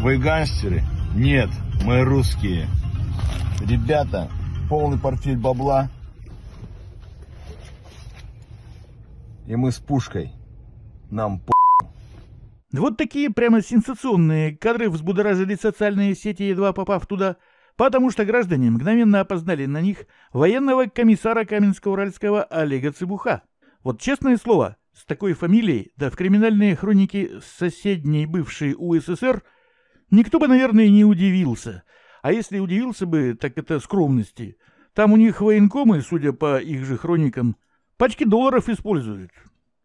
Вы гангстеры? Нет, мы русские. Ребята, полный портфель бабла. И мы с пушкой. Нам по... Вот такие прямо сенсационные кадры взбудоражили социальные сети, едва попав туда, потому что граждане мгновенно опознали на них военного комиссара Каменско-Уральского Олега Цыбуха. Вот честное слово, с такой фамилией, да в криминальные хроники соседней бывшей УССР – Никто бы, наверное, не удивился. А если удивился бы, так это скромности. Там у них военкомы, судя по их же хроникам, пачки долларов используют.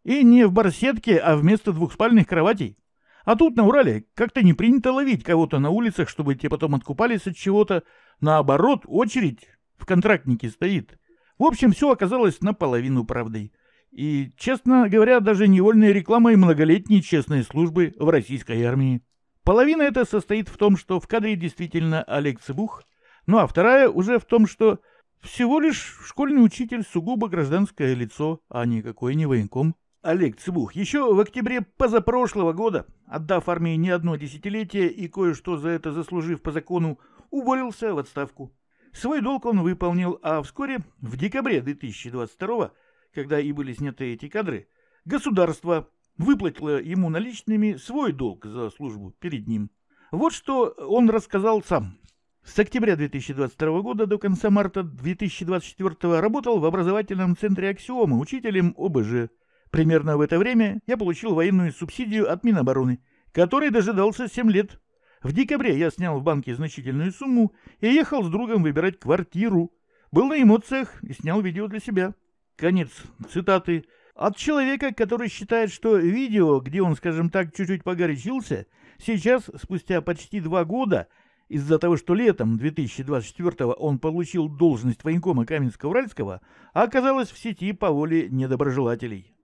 И не в барсетке, а вместо двухспальных кроватей. А тут на Урале как-то не принято ловить кого-то на улицах, чтобы те потом откупались от чего-то. Наоборот, очередь в контрактнике стоит. В общем, все оказалось наполовину правдой. И, честно говоря, даже невольная реклама и многолетние честные службы в российской армии. Половина это состоит в том, что в кадре действительно Олег Цыбух, ну а вторая уже в том, что всего лишь школьный учитель, сугубо гражданское лицо, а никакой не военком. Олег Цыбух еще в октябре позапрошлого года, отдав армии не одно десятилетие и кое-что за это заслужив по закону, уволился в отставку. Свой долг он выполнил, а вскоре, в декабре 2022 когда и были сняты эти кадры, государство выплатила ему наличными свой долг за службу перед ним. Вот что он рассказал сам. С октября 2022 года до конца марта 2024 работал в образовательном центре «Аксиома» учителем ОБЖ. Примерно в это время я получил военную субсидию от Минобороны, которой дожидался 7 лет. В декабре я снял в банке значительную сумму и ехал с другом выбирать квартиру. Был на эмоциях и снял видео для себя. Конец цитаты от человека, который считает, что видео, где он, скажем так, чуть-чуть погорячился, сейчас, спустя почти два года, из-за того, что летом 2024 он получил должность военкома Каменского-Уральского, оказалось в сети по воле недоброжелателей.